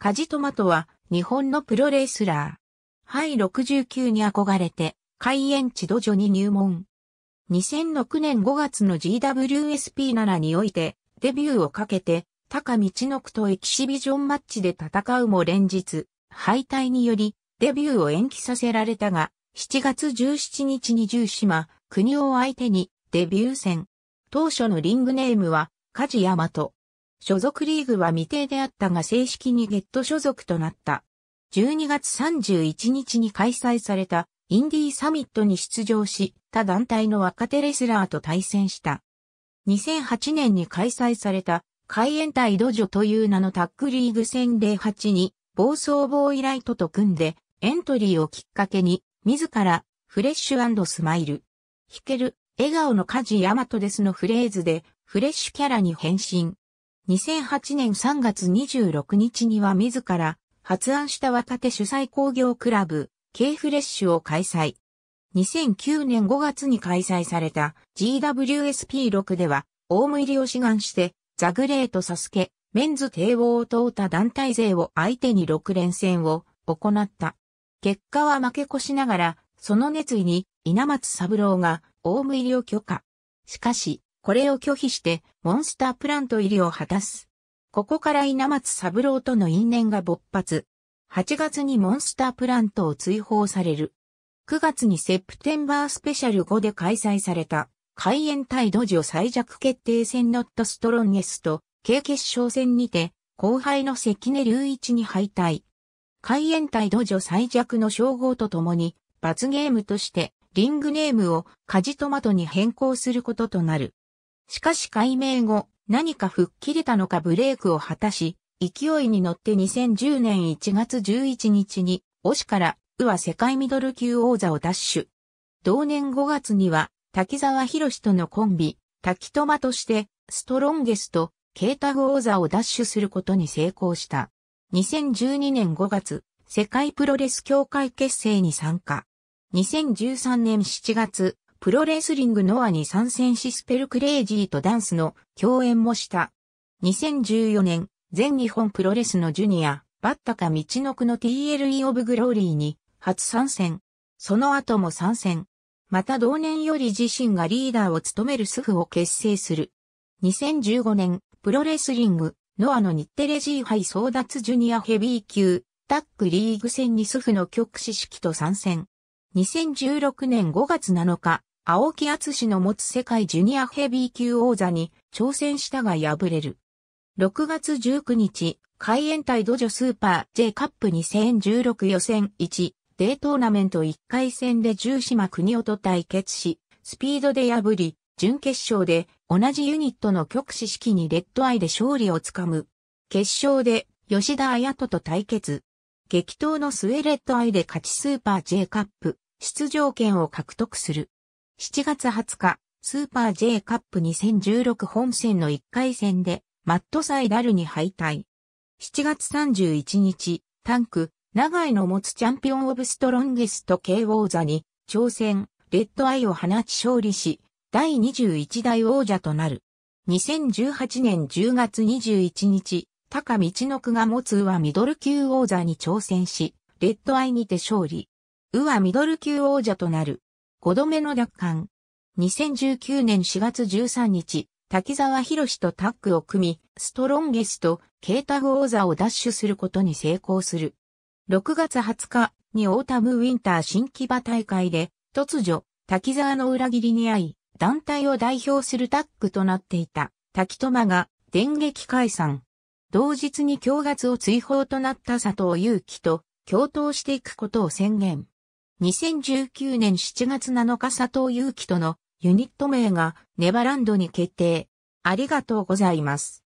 カジトマトは日本のプロレスラー。ハイ69に憧れて、開園地土壌に入門。2006年5月の GWSP ならにおいて、デビューをかけて、高道のくとエキシビジョンマッチで戦うも連日、敗退により、デビューを延期させられたが、7月17日に十島、国を相手に、デビュー戦。当初のリングネームは、カジヤマト。所属リーグは未定であったが正式にゲット所属となった。12月31日に開催されたインディーサミットに出場し、他団体の若手レスラーと対戦した。2008年に開催された海援隊ドジョという名のタッグリーグ戦08に暴走ボーイライトと組んでエントリーをきっかけに自らフレッシュスマイル、弾ける笑顔のカジヤマトですのフレーズでフレッシュキャラに変身。2008年3月26日には自ら発案した若手主催工業クラブ K フレッシュを開催。2009年5月に開催された GWSP6 では、オウム入りを志願して、ザグレートサスケ、メンズ帝王を問うた団体勢を相手に6連戦を行った。結果は負け越しながら、その熱意に稲松三郎がオウム入りを許可。しかし、これを拒否して、モンスタープラント入りを果たす。ここから稲松三郎との因縁が勃発。8月にモンスタープラントを追放される。9月にセプテンバースペシャル5で開催された、開園対土壌最弱決定戦ノットストロンゲスと、軽決勝戦にて、後輩の関根隆一に敗退。開園対土壌最弱の称号とともに、罰ゲームとして、リングネームをカジトマトに変更することとなる。しかし解明後、何か吹っ切れたのかブレイクを果たし、勢いに乗って2010年1月11日に、オシから、ウは世界ミドル級王座を奪取。同年5月には、滝沢博とのコンビ、滝戸間として、ストロンゲスト、ケータグ王座を奪取することに成功した。2012年5月、世界プロレス協会結成に参加。2013年7月、プロレスリングノアに参戦しスペルクレイジーとダンスの共演もした。2014年、全日本プロレスのジュニア、バッタカ道のくの TLE オブグローリーに初参戦。その後も参戦。また同年より自身がリーダーを務めるスフを結成する。2015年、プロレスリング、ノアの日テレ G 杯争奪ジュニアヘビー級、タックリーグ戦にスフの曲死式と参戦。2016年5月7日、青木厚の持つ世界ジュニアヘビー級王座に挑戦したが敗れる。6月19日、海援隊ドジョスーパー J カップ2016予選1、デートーナメント1回戦で十島国夫と対決し、スピードで破り、準決勝で同じユニットの極死式にレッドアイで勝利をつかむ。決勝で吉田彩人と対決。激闘の末レッドアイで勝ちスーパー J カップ出場権を獲得する。7月20日、スーパー J カップ2016本戦の1回戦で、マットサイダルに敗退。7月31日、タンク、長井の持つチャンピオンオブストロンゲスト k 王座に、挑戦、レッドアイを放ち勝利し、第21代王者となる。2018年10月21日、高道の区が持つはミドル級王座に挑戦し、レッドアイにて勝利。ウはミドル級王者となる。5度目の奪還。2019年4月13日、滝沢博とタッグを組み、ストロンゲスト、ケータグ王座を奪取することに成功する。6月20日にオータムウィンター新木場大会で、突如、滝沢の裏切りに遭い、団体を代表するタッグとなっていた、滝友が、電撃解散。同日に京月を追放となった佐藤祐樹と、共闘していくことを宣言。2019年7月7日佐藤祐樹とのユニット名がネバランドに決定。ありがとうございます。